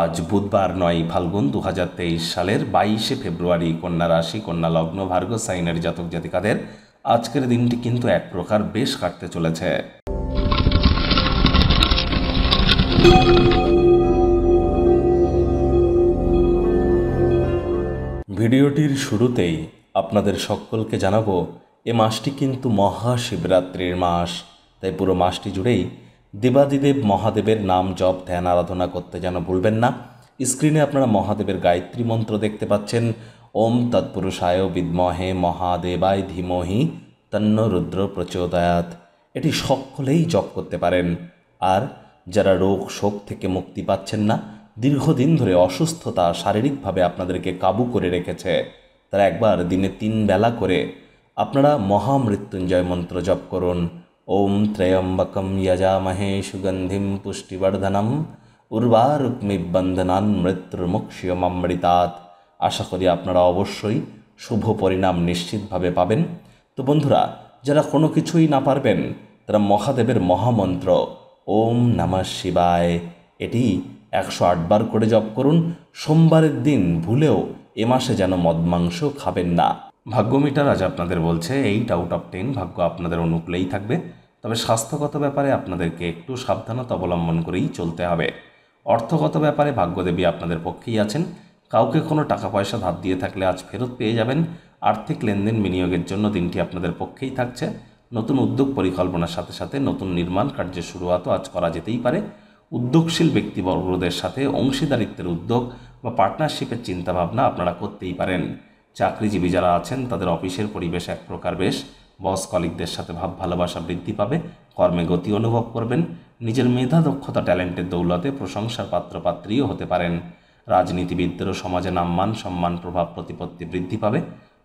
আজ বুধবার নয় ফাল্গুন দু সালের বাইশে ফেব্রুয়ারি কন্যা রাশি কন্যা লগ্ন ভার্গ সাইনের জাতক জাতিকাদের আজকের দিনটি কিন্তু এক প্রকার বেশ কাটতে চলেছে ভিডিওটির শুরুতেই আপনাদের সকলকে জানাবো এ মাসটি কিন্তু মহাশিবরাত্রির মাস তাই পুরো মাসটি জুড়েই দেবাদিদেব মহাদেবের নাম জপ ধ্যান আরাধনা করতে যেন ভুলবেন না স্ক্রিনে আপনারা মহাদেবের গায়ত্রী মন্ত্র দেখতে পাচ্ছেন ওম তৎপুরুষায় বিদ্মহে মহাদেবায় ধীমহি তন্ন রুদ্র প্রচোদয়াত এটি সকলেই জপ করতে পারেন আর যারা রোগ শোক থেকে মুক্তি পাচ্ছেন না দীর্ঘদিন ধরে অসুস্থতা শারীরিকভাবে আপনাদেরকে কাবু করে রেখেছে তারা একবার দিনে তিন বেলা করে আপনারা মহামৃত্যুঞ্জয় মন্ত্র জপ করুন ॐ त्र्यम्बकं यजामहे सुगन्धिं পুষ্টিবর্ধনম উর্বারুক্মিবন্ধনান মৃত্যুর্মুক্ষ্যমৃতাত আশা করি আপনারা অবশ্যই শুভ পরিণাম নিশ্চিতভাবে পাবেন তো বন্ধুরা যারা কোনো কিছুই না পারবেন তারা মহাদেবের মহামন্ত্র ওম নমঃ শিবায় এটি একশো আটবার করে জপ করুন সোমবারের দিন ভুলেও এ মাসে যেন মদ মাংস খাবেন না ভাগ্যমিটার আজ আপনাদের বলছে এইট আউট অফ টেন ভাগ্য আপনাদের অনুকূলেই থাকবে তবে স্বাস্থ্যগত ব্যাপারে আপনাদেরকে একটু সাবধানতা অবলম্বন করেই চলতে হবে অর্থগত ব্যাপারে ভাগ্যদেবী আপনাদের পক্ষেই আছেন কাউকে কোনো টাকা পয়সা ধার দিয়ে থাকলে আজ ফেরত পেয়ে যাবেন আর্থিক লেনদেন বিনিয়োগের জন্য দিনটি আপনাদের পক্ষেই থাকছে নতুন উদ্যোগ পরিকল্পনার সাথে সাথে নতুন নির্মাণ কার্যের শুরুয়াতও আজ করা যেতেই পারে উদ্যোগশীল ব্যক্তিবর্গদের সাথে অংশীদারিত্বের উদ্যোগ বা পার্টনারশিপের চিন্তাভাবনা আপনারা করতেই পারেন চাকরিজীবী যারা আছেন তাদের অফিসের পরিবেশ এক প্রকার বেশ বস কলিকদের সাথে ভাব ভালোবাসা বৃদ্ধি পাবে কর্মে গতি অনুভব করবেন নিজের মেধা দক্ষতা ট্যালেন্টের দৌলতে প্রশংসার পাত্রপাত্রীও হতে পারেন রাজনীতিবিদদেরও সমাজে নাম্মান সম্মান প্রভাব প্রতিপত্তি বৃদ্ধি পাবে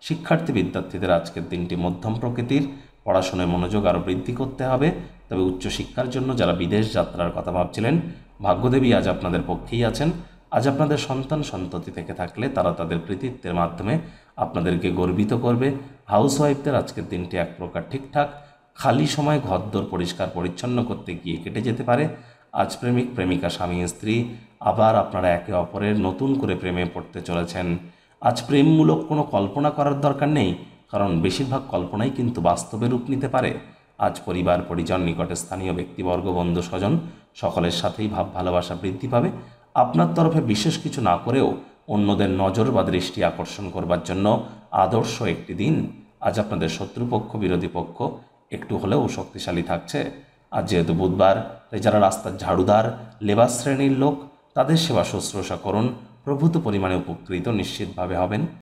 শিক্ষার্থী বিদ্যার্থীদের আজকের দিনটি মধ্যম প্রকৃতির পড়াশোনায় মনোযোগ আরও বৃদ্ধি করতে হবে তবে উচ্চশিক্ষার জন্য যারা বিদেশ যাত্রার কথা ভাবছিলেন ভাগ্যদেবী আজ আপনাদের পক্ষেই আছেন আজ আপনাদের সন্তান সন্ততি থেকে থাকলে তারা তাদের কৃতিত্বের মাধ্যমে আপনাদেরকে গর্বিত করবে হাউসওয়াইফদের আজকের দিনটি এক প্রকার ঠিকঠাক খালি সময় ঘরদোর পরিষ্কার পরিচ্ছন্ন করতে গিয়ে কেটে যেতে পারে আজ প্রেমিক প্রেমিকা স্বামী স্ত্রী আবার আপনারা একে অপরের নতুন করে প্রেমে পড়তে চলেছেন আজ প্রেমমূলক কোনো কল্পনা করার দরকার নেই কারণ বেশিরভাগ কল্পনাই কিন্তু বাস্তবে রূপ নিতে পারে আজ পরিবার পরিজন নিকটে স্থানীয় ব্যক্তিবর্গ বন্ধু স্বজন সকলের সাথেই ভাব ভালোবাসা বৃদ্ধি পাবে আপনার তরফে বিশেষ কিছু না করেও অন্যদের নজর বা দৃষ্টি আকর্ষণ করবার জন্য আদর্শ একটি দিন আজ আপনাদের শত্রুপক্ষ বিরোধী পক্ষ একটু হলেও শক্তিশালী থাকছে আর যেহেতু বুধবার তাই যারা রাস্তার ঝাড়ুদার লেবার শ্রেণীর লোক তাদের সেবা শুশ্রূষা করুন প্রভূত পরিমাণে উপকৃত নিশ্চিতভাবে হবেন